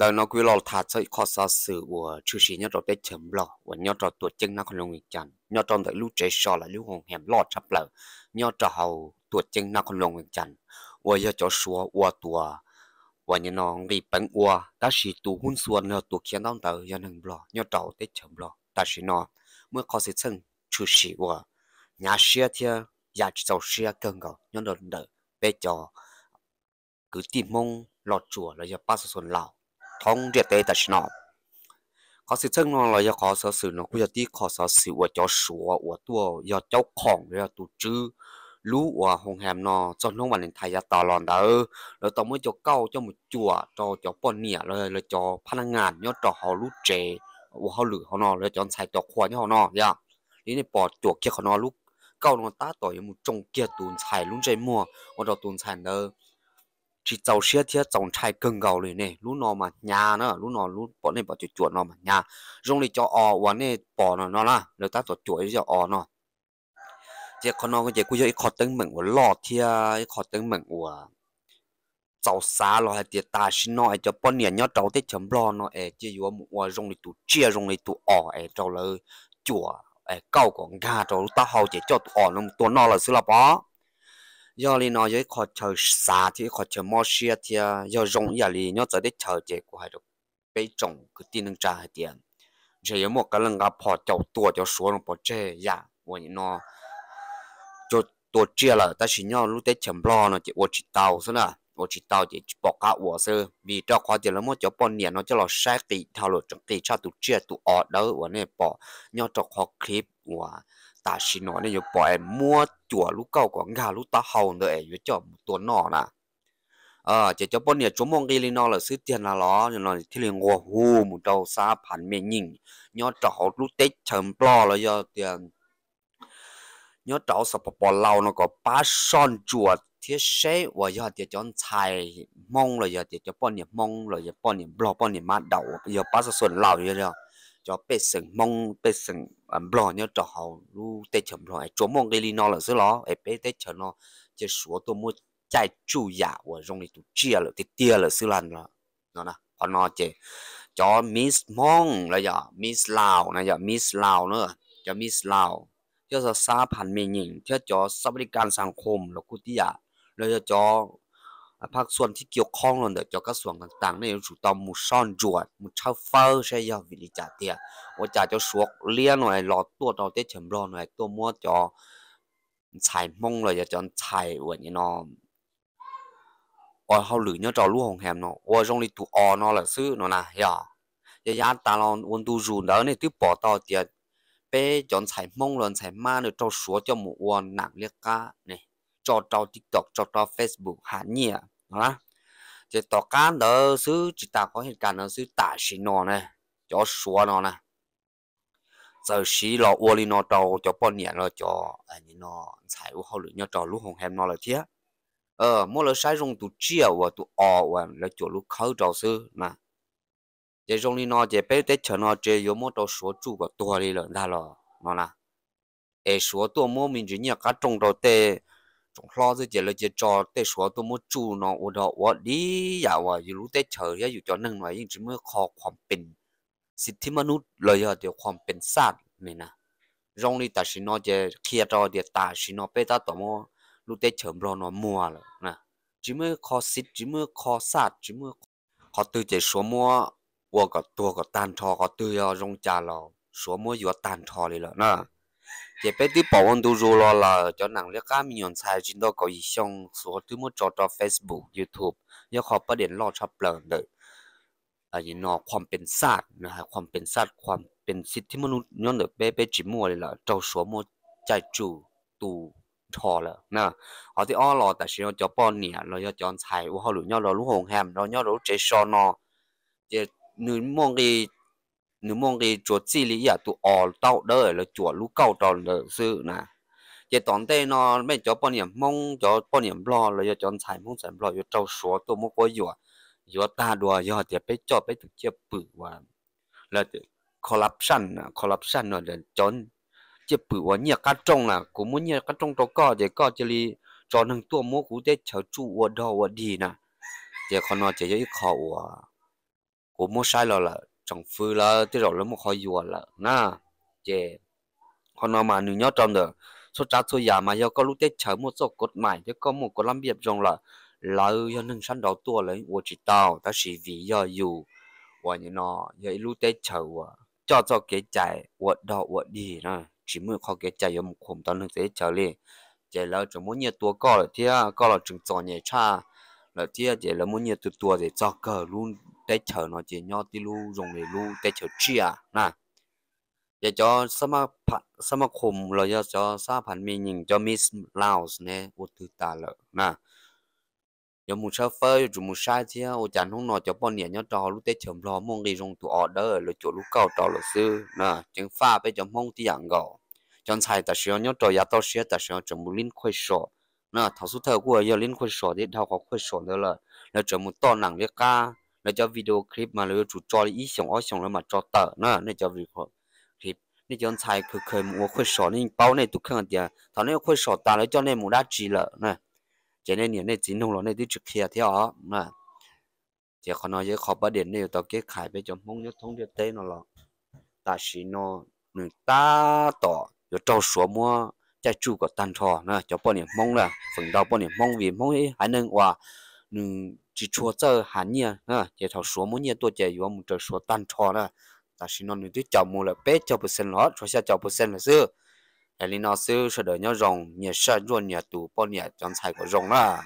ดันกวิลทัดใช้ข้อสาสื่อว่าชื่อสีนี่ยเราได้เฉมหล่อว่านี่ยเราตัวจึงนักลงอีจันเนี่ยตอนแต่ลูกใจชอและลูกหงแหมลอดชับเลยาเนี่จะเอาตัวจึงนักลงอีจันว่าจะจะชัวว่าตัววันนี้น้องรีบเป็นอัวต่สีตัวหุ่นส่วนเนีตัวเขียนตั้งแต่ยันหนึ่งหล่อเนี่ยเราได้เฉมหล่อแต่สีน้อเมื่อข้อสิ่งชื่อสีว่าเนี่ยเสียเทียอยากจะเจ้าเสียเกินก่อนเนี่เราเดินไปจ่อคือติมงหลอดจั่วแล้วจะป้าส่วนเราท้องเดียเตตชนอบเขาสิเชิงนอนเราอยาขอสสื่อเนาะกุยที่ขอสสื่อว่าจะสัวอว่าตัวยาเจ้าของเืยตูจื้อรู้ว่าหงแฮมนอจนน้องวันนไทยยาตอลอนเด้อแล้วต้องไม่จะเก้าจะมุดจั่วจอจะป้อนเนี่ยเลยเลยจอพนักงานยอดจอเขารู้เจว่าเขาหลือเขานอเลยจอนใส่จอควายเขานอย่านี่ในปอดจวกเกี่ยเขานอลูกเก้านอนตาต่อยมุดจงเกี่ยตูนใส่ลุ้นใจมั่วว่าเราตูนใส่เด้อ chỉ cháu xe thì cháu trai cưng gạo này nè lúc nó mà nhà nó lúc nó lúc bọn này bỏ chuột chuột nó mà nhà dùng để cho ọ bọn này bỏ nó nó là người ta chuột chuột cho ọ nó chỉ con nó chỉ cứ chơi khó tính mình của lọ thì khó tính mình của cháu xa lo hay tiệt ta xin nó cho bọn này nhớ cháu tết chấm lo nó ấy chỉ vừa mua dùng để tụ chia dùng để tụ ọ ấy cháu lời chuột ấy câu của gà cháu ta hầu chỉ cho tụ nó tụ nó là xí là bó ยอลีนอยขอเชิสาที่ขอเชิมอเชียทียยอรงยาลีนอจะได้เชิเจกูให้ดูไปจงคือตีนึงจ่าเดียนเจยมวกกำลังกับพอเจ้าตัวเจ้าสวนปอเจียวันนี้นอจดตัวเจียละแต่ชิญอรู้แต่เฉมบลอนะจะอวชิตาวซะนะอวชิตาวจะปอกกับอวซะมีเจ้าขอเดลมัเจ้าปอนเนียนอจะเราใชกตีทารุจงตีชาตุเจียตุออดเด้อวันนี้ปอเนาะจะขอคลิปว่า ta xin nói này bỏ em mua chùa lúc cao của gà lúc ta hầu nữa em cho một tuần nọ nè ờ chỉ cho bọn nhà chúng mong cái nó là sư tiền là nó nhưng nó thì liền ngô hù một đầu xa phản mẹ nhìn nhớ trọ lúc tết chấm bò là do tiền nhớ trọ sập bò lâu nó có ba son chuột thiết sẽ và giờ thì cho chài mong là giờ thì cho bọn nhà mong là giờ bọn nhà bò bọn nhà mát đầu giờ ba sơn lão rồi nào จอะเป็นเสียงมองเป็นเสียงอ่ะบลอกเนี่ยจอะเขารู้เตะฉมบลอยจอะมองกลนลีนอเลยสิล่ะไอ้เป็นเตะฉมเลอยจะสววตัวมุดใจจุยาว่าตงนี้ตัวเจียเลยตีเตี้ยเลยสิล่ะเนาะเนาะพอนอเจ จอะมิสมองแล้อย่ามิสลาวนะอย่ามิสลาวเนาะจอะมิสลาวจะสาพันเมียนิงจ่ยวจะสวัสดิการสังคมแล้วกุฏิยากแล้วจะภาคส่วนที่เกี่ยวข้องหล่นเดี๋ยวกระส่วนต่างๆในุูตอมุซ่อนจวดมุเช่าเฝ้าใช่ยาวิริจาเตียว่าจ่าจะสวกเลี้ยหน่อยหลอตัวเราเตเฉมรอหน่อยตัวมัวจอชายมงเลยจะจอนชายววนเนอนอ๋อเขาหรือเนี่ยจอลู่ของแฮมเนาะว่าจงลีตัวอ๋อเนาะละซื้อเนาะนะยายายาตาลอนวนดูจูนแล้วในี่ปอต่อเตียเป้จอนชายมงหล่นชายมาเนี่ยจอสวกจมูวนหนักเรียกก้าเนี่ย cho trao tiktok cho trao facebook hẳn nhỉ hả thì tao cá đó xứ chỉ ta có hiện cảnh nó xứ tả xí nó nè, cho xóa nó nè. giờ xí lọ uo li nó trâu cho bọn nhẹ nó cho anh à, nó xài u hậu lửa nhau trâu lúc hồng hem nó là thế ờ mỗi lần sai dùng tụ chia và tụ o và là chỗ lúc khâu cho xứ nè. chỉ dùng li nó chỉ bé tết chờ nó chỉ yếu mỗi trâu số chủ và tua đi lợn ra lọ nó là ai số tua mỗi mình chỉ nhẹ cá trồng trâu tê จงล้อจะเจริจะจอเตชัวตัวมุจูนอุดอวะดีอย่าว่าอยู่รู้เตเฉยอยู่จอนึ่งหน่อยยิ่งจะเมื่อคอความเป็น สิทธิมนุษย์เลยเดียวความเป็นสัตว์นีนะรองนี่ตาสินอจะเคียรอเดียตาสินอเปตาตัวมรู้เตเฉยรอนอมัวเลยนะจิเมื่อคอสิทธิจิเมื่อคอสัตว์จิเมื่อ ขอตัวเจชัวมัววัวกับตัวกับตันทอก็ตัวยอรงจ่าเราสัวมัวอยู่ตันทอเลยเหรอนะเจ็บไปที่ปอวันดูรู้แล้วล่ะจหนังเลียกามีคนใช้จินโดกอยิ่งสวดที่มุ่งจอดเฟซบุ๊กยูทูบยังขอประเด็นรอดชอบเปลืองเด้ออันนี้นอความเป็นสัตว์นะฮะความเป็นสัตว์ความเป็นสิทธิมนุษย์ย้อนเด็กเปไปจิ๋มัวเลยล่ะเจ้าสวมใจจูตูทอละนะเอาที่อ้อเรอแต่เชิ้นจะป้อนเนี่ยเราจะจอนใช้ว่าเขาหรือย้อนเราลุ้หงแฮมเราย้อนเราเจชอนอเจนึ่งมองกีนูมองกีจวดซีลีอยากตัวออลเต้าเด้อแล้วจวดลูกเก้าตอนเดซื้อนะ จะตอนเต้นอนไม่จอปอนเนียมมองจอปอนเยมบลอแล้วะจอนสายมองสายบลอยู่เจ้าสัวตัวมุกวยัอยู่ตาดัวยอเดี๋ยวไปจอดไปถึงเชือบปืวันแล้วจะคอร์รัปชันนะคอร์รัปชันเนานเดี๋ยจอนเชือบปืวันเนี่ยกัดจงนะกูมุ่งเนี่ยกัดจงตัวก็เดี๋ยวก็จะรีจอนทั่งตัวมุกูเต้เฉาจู่วัวดอวัวดีนะเดี๋ยวคนนอนจะยิ่งขอว่วกูมุ่งใช่แร้ละ trong phư là thế rồi là một khó dùa là na chè còn nó mà nữ nhớ trong được số trả số giả mà do có lúc tết chở một số cột mải chứ có một cột làm việc trong là là do nâng săn đầu tua lấy của chỉ tao ta chỉ vì do dù và như nó do lúc tết chở cho cho cái chạy của đỏ của đi nè chỉ mới khó cái chạy một khổng tao nâng tết chở liền chè là chúng muốn nhiều tua co là thia co là chúng chọn nhẹ cha là thế chè là muốn nhiều tua tua để cho cờ luôn để chờ nó chỉ nhau đi lu dùng để lu để chờ chia na. để cho sớm mà phản sớm mà khum rồi cho cho sa phản mi nhìn cho miss laos nè ô từ ta lợ na. giờ một sao phơi rồi một sai thì ô chẳng không nói cho bọn nhẹ nhau trò lúc tết chấm lo mong đi dùng tụ order rồi chỗ lúc cầu trò luật sư na. chứng pha bây giờ mong thì dạng gạo chọn sai ta sử nhau trò giá to xia ta sử chấm muốn linh khơi sọ na. thảo số thơ của giờ linh khơi sọ đi thảo có khơi sọ nữa là là chấm muốn to nặng liệt ca nó cho video clip mà nó chủ cho ý xong ó xong rồi mà cho tờ nó nó cho video clip nó cho xài khơi khơi mua khơi sọ nên bao này tụi khăn tiền thằng này khơi sọ ta nó cho nên mua đá chỉ lợ nè cho nên nhìn này chính nông nó này tôi trực kia theo ó nè chỉ còn nói với khó bắt điện này tao cái khải bây cho mong nhớ thông điệp tên nó là ta chỉ nó người ta tỏ rồi trâu số mua cha chu có tan thò nè cho bọn niệm mong là phần đầu bọn niệm mong vì mong ấy hãy nâng hòa nâng chỉ chúa cho hàn nhia à chỉ thảo số muốn nhia tôi chạy vào một trời số tan trò đó ta xin nói đi chào mua là bé chào bữa sen lót cho xe chào bữa sen là xưa để linh nó sẽ đợi nhau rồng nhia sa ruột nhia tủ bao nhia chọn xài của rồng đó